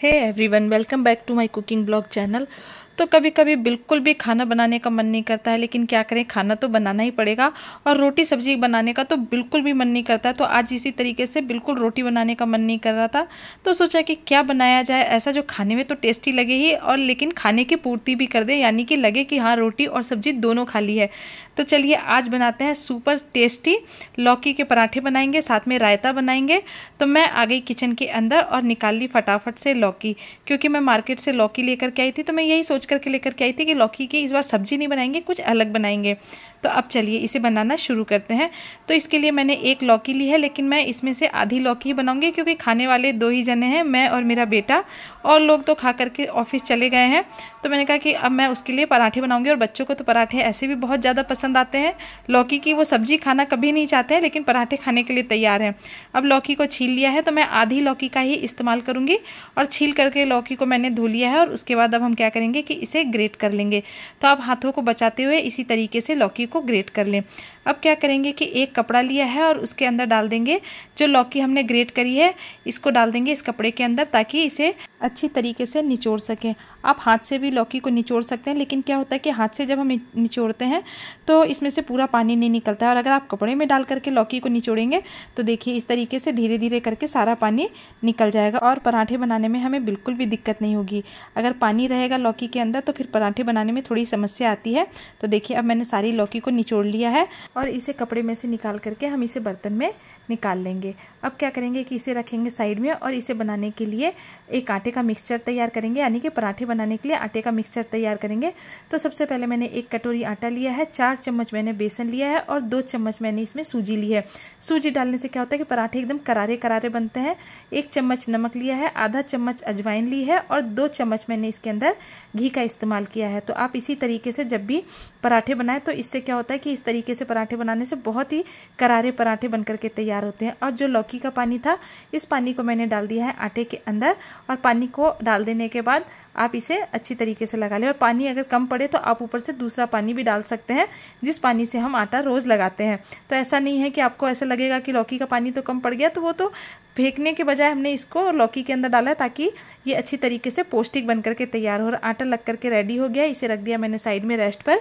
hey everyone welcome back to my cooking blog channel तो कभी कभी बिल्कुल भी खाना बनाने का मन नहीं करता है लेकिन क्या करें खाना तो बनाना ही पड़ेगा और रोटी सब्जी बनाने का तो बिल्कुल भी मन नहीं करता तो आज इसी तरीके से बिल्कुल रोटी बनाने का मन नहीं कर रहा था तो सोचा कि क्या बनाया जाए ऐसा जो खाने में तो टेस्टी लगे ही और लेकिन खाने की पूर्ति भी कर दे यानी कि लगे कि हाँ रोटी और सब्जी दोनों खाली है तो चलिए आज बनाते हैं सुपर टेस्टी लौकी के पराठे बनाएंगे साथ में रायता बनाएंगे तो मैं आ गई किचन के अंदर और निकाल ली फटाफट से लौकी क्योंकि मैं मार्केट से लौकी लेकर के आई थी तो मैं यही सोच करके लेकर के आई थी कि लौकी की इस बार सब्जी नहीं बनाएंगे कुछ अलग बनाएंगे तो अब चलिए इसे बनाना शुरू करते हैं तो इसके लिए मैंने एक लौकी ली है लेकिन मैं इसमें से आधी लौकी ही बनाऊँगी क्योंकि खाने वाले दो ही जने हैं मैं और मेरा बेटा और लोग तो खा करके ऑफिस चले गए हैं तो मैंने कहा कि अब मैं उसके लिए पराठे बनाऊँगी और बच्चों को तो पराठे ऐसे भी बहुत ज़्यादा पसंद आते हैं लौकी की वो सब्ज़ी खाना कभी नहीं चाहते हैं लेकिन पराठे खाने के लिए तैयार हैं अब लौकी को छील लिया है तो मैं आधी लौकी का ही इस्तेमाल करूँगी और छील करके लौकी को मैंने धो लिया है और उसके बाद अब हम क्या करेंगे कि इसे ग्रेट कर लेंगे तो आप हाथों को बचाते हुए इसी तरीके से लौकी को ग्रेट कर लें अब क्या करेंगे कि एक कपड़ा लिया है और उसके अंदर डाल देंगे जो लौकी हमने ग्रेट करी है इसको डाल देंगे इस कपड़े के अंदर ताकि इसे अच्छी तरीके से निचोड़ सकें आप हाथ से भी लौकी को निचोड़ सकते हैं लेकिन क्या होता है कि हाथ से जब हम निचोड़ते हैं तो इसमें से पूरा पानी नहीं निकलता है और अगर आप कपड़े में डाल करके लौकी को निचोड़ेंगे तो देखिए इस तरीके से धीरे धीरे करके सारा पानी निकल जाएगा और पराठे बनाने में हमें बिल्कुल भी दिक्कत नहीं होगी अगर पानी रहेगा लौकी के अंदर तो फिर पराठे बनाने में थोड़ी समस्या आती है तो देखिए अब मैंने सारी लौकी को निचोड़ लिया है और इसे कपड़े में से निकाल करके हम इसे बर्तन में निकाल लेंगे अब क्या करेंगे कि इसे रखेंगे साइड में और इसे बनाने के लिए एक आटे का मिक्सचर तैयार करेंगे यानी कि पराठे बनाने के लिए आटे का मिक्सचर तैयार करेंगे तो सबसे पहले मैंने एक कटोरी आटा लिया है चार चम्मच मैंने बेसन लिया है और दो चम्मच मैंने इसमें सूजी ली है सूजी डालने से क्या होता है कि पराठे एकदम करारे करारे बनते हैं एक चम्मच नमक लिया है आधा चम्मच अजवाइन ली है और दो चम्मच मैंने इसके अंदर घी का इस्तेमाल किया है तो आप इसी तरीके से जब भी पराठे बनाएं तो इससे क्या होता है कि इस तरीके से पराठे बनाने से बहुत ही करारे पराठे बन करके तैयार होते हैं और जो बाकी का पानी था इस पानी को मैंने डाल दिया है आटे के अंदर और पानी को डाल देने के बाद आप इसे अच्छी तरीके से लगा लें और पानी अगर कम पड़े तो आप ऊपर से दूसरा पानी भी डाल सकते हैं जिस पानी से हम आटा रोज़ लगाते हैं तो ऐसा नहीं है कि आपको ऐसा लगेगा कि लौकी का पानी तो कम पड़ गया तो वो तो फेंकने के बजाय हमने इसको लौकी के अंदर डाला ताकि ये अच्छी तरीके से पौष्टिक बन करके तैयार हो और आटा लग करके रेडी हो गया इसे रख दिया मैंने साइड में रेस्ट पर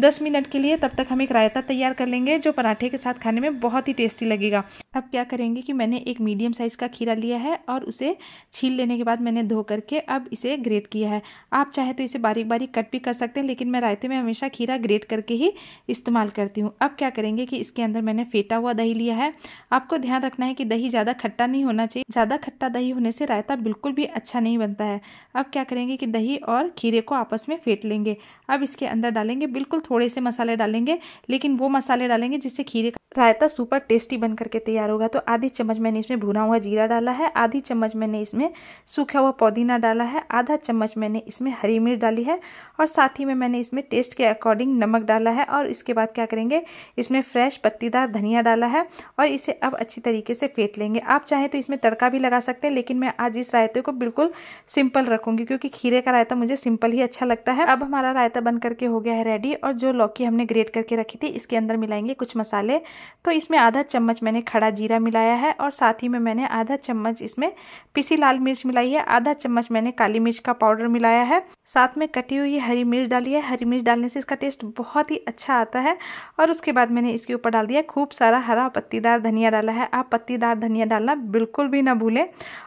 दस मिनट के लिए तब तक हम एक रायता तैयार कर लेंगे जो पराठे के साथ खाने में बहुत ही टेस्टी लगेगा अब क्या करेंगे कि मैंने एक मीडियम साइज़ का खीरा लिया है और उसे छील लेने के बाद मैंने धो करके अब इसे ग्रेट किया है आप चाहे तो इसे बारीक बारीक कट भी कर सकते हैं लेकिन मैं रायते में हमेशा खीरा ग्रेट करके ही इस्तेमाल करती हूँ अब क्या करेंगे कि इसके अंदर मैंने फेटा हुआ दही लिया है आपको ध्यान रखना है कि दही ज़्यादा खट्टा नहीं नहीं होना चाहिए ज़्यादा खट्टा दही होने से रायता बिल्कुल भी अच्छा नहीं बनता है अब क्या करेंगे कि दही और खीरे को आपस में फेंट लेंगे अब इसके अंदर डालेंगे बिल्कुल थोड़े से मसाले डालेंगे लेकिन वो मसाले डालेंगे जिससे खीरे का रायता सुपर टेस्टी बन करके तैयार होगा तो आधी चम्मच मैंने इसमें भुना हुआ जीरा डाला है आधी चम्मच मैंने इसमें सूखा हुआ पुदीना डाला है आधा चम्मच मैंने इसमें हरी मिर्च डाली है और साथ ही में मैंने इसमें टेस्ट के अकॉर्डिंग नमक डाला है और इसके बाद क्या करेंगे इसमें फ्रेश पत्तीदार धनिया डाला है और इसे अब अच्छी तरीके से फेंट लेंगे आप चाहें तो इसमें तड़का भी लगा सकते हैं लेकिन मैं आज इस रायते को बिल्कुल सिंपल रखूँगी क्योंकि खीरे का रायता मुझे सिंपल ही अच्छा लगता है अब हमारा रायता रायता बन करके हो गया है रेडी और जो लौकी हमने ग्रेट करके रखी थी इसके अंदर मिलाएंगे कुछ मसाले तो इसमें आधा चम्मच मैंने खड़ा जीरा मिलाया है और साथ ही में मैंने आधा चम्मच इसमें पिसी लाल मिर्च मिलाई है आधा चम्मच मैंने काली मिर्च का पाउडर मिलाया है साथ में कटी हुई हरी मिर्च डाली है हरी मिर्च डालने से इसका टेस्ट बहुत ही अच्छा आता है और उसके बाद मैंने इसके ऊपर डाल दिया खूब सारा हरा पत्तीदार धनिया डाला है आप पत्तीदार धनिया डालना बिल्कुल भी ना भूलें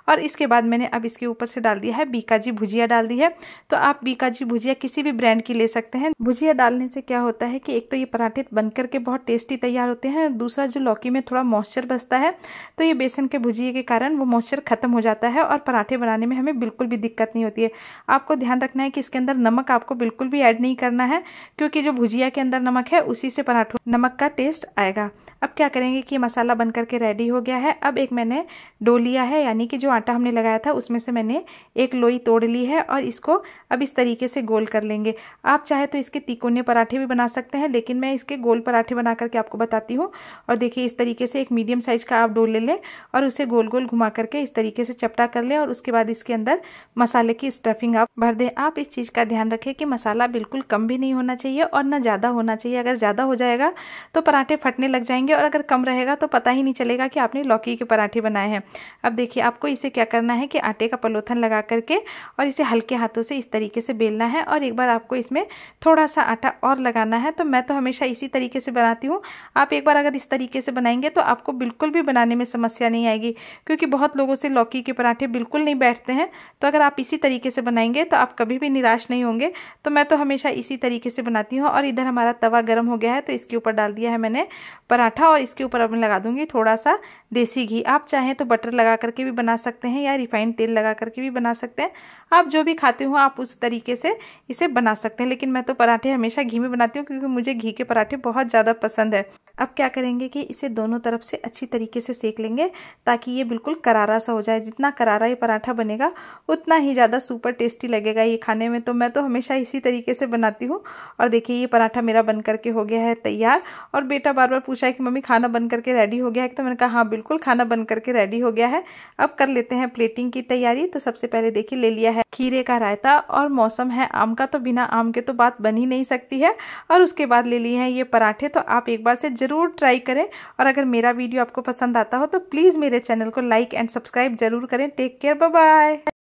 और इसके बाद मैंने अब इसके ऊपर से डाल दिया है बीकाजी भुजिया डाल दी है तो आप बीकाजी भुजिया किसी भी ब्रांड की ले सकते हैं भुजिया डालने से क्या होता है कि एक तो ये पराठे बन करके बहुत टेस्टी तैयार होते हैं दूसरा जो लौकी में थोड़ा मॉइस्चर बसता है तो ये बेसन के भुजिए के कारण वो मॉइस्चर ख़त्म हो जाता है और पराठे बनाने में हमें बिल्कुल भी दिक्कत नहीं होती है आपको ध्यान रखना है कि इसके अंदर नमक आपको बिल्कुल भी ऐड नहीं करना है क्योंकि जो भुजिया के अंदर नमक है उसी से पराठों नमक का टेस्ट आएगा अब क्या करेंगे कि मसाला बन करके रेडी हो गया है अब एक मैंने डो लिया है यानी कि जो आटा हमने लगाया था उसमें से मैंने एक लोई तोड़ ली है और इसको अब इस तरीके से गोल कर लेंगे आप चाहे तो इसके तिकोने पराठे भी बना सकते हैं लेकिन मैं इसके गोल पराठे बना करके आपको बताती हूँ और देखिए इस तरीके से एक मीडियम साइज का आप डो ले लें और उसे गोल गोल घुमा करके इस तरीके से चपटा कर लें और उसके बाद इसके अंदर मसाले की स्टफिंग आप भर दें आप इस चीज़ का ध्यान रखें कि मसाला बिल्कुल कम भी नहीं होना चाहिए और ना ज़्यादा होना चाहिए अगर ज़्यादा हो जाएगा तो पराठे फटने लग जाएंगे और अगर कम रहेगा तो पता ही नहीं चलेगा कि आपने लौकी के पराठे बनाए हैं अब देखिए आपको इसे क्या करना है कि आटे का पलोथन लगा करके और इसे हल्के हाथों से इस तरीके से बेलना है और एक बार आपको इसमें में थोड़ा सा आटा और लगाना है तो मैं तो हमेशा इसी तरीके से बनाती हूँ आप एक बार अगर इस तरीके से बनाएंगे तो आपको बिल्कुल भी बनाने में समस्या नहीं आएगी क्योंकि बहुत लोगों से लौकी के पराठे बिल्कुल नहीं बैठते हैं तो अगर आप इसी तरीके से बनाएंगे तो आप कभी भी निराश नहीं होंगे तो मैं तो हमेशा इसी तरीके से बनाती हूँ और इधर हमारा तवा गर्म हो गया है तो इसके ऊपर डाल दिया है मैंने पराठा और इसके ऊपर अब मैं लगा दूँगी थोड़ा सा देसी घी आप चाहें तो बटर लगा करके भी बना सकते हैं या रिफाइंड तेल लगा करके भी बना सकते हैं आप जो भी खाते हो आप उस तरीके से इसे बना सकते हैं लेकिन मैं तो पराठे हमेशा घी में बनाती हूँ क्योंकि मुझे घी के पराठे बहुत ज़्यादा पसंद है अब क्या करेंगे कि इसे दोनों तरफ से अच्छी तरीके से सेक लेंगे ताकि ये बिल्कुल करारा सा हो जाए जितना करारा ये पराठा बनेगा उतना ही ज़्यादा सुपर टेस्टी लगेगा ये खाने में तो मैं तो हमेशा इसी तरीके से बनाती हूँ और देखिए ये पराठा मेरा बन करके हो गया है तैयार और बेटा बार बार पूछा है कि मम्मी खाना बन करके रेडी हो गया है तो मैंने कहा हाँ बिल्कुल खाना बन करके रेडी हो गया है अब कर लेते हैं प्लेटिंग की तैयारी तो सबसे पहले देखिए ले लिया है खीरे का रायता और मौसम है आम का तो बिना आम के तो बात बन ही नहीं सकती है और उसके बाद ले लिए हैं ये पराठे तो आप एक बार से जरूर ज़रूर ट्राई करें और अगर मेरा वीडियो आपको पसंद आता हो तो प्लीज़ मेरे चैनल को लाइक एंड सब्सक्राइब ज़रूर करें टेक केयर बाय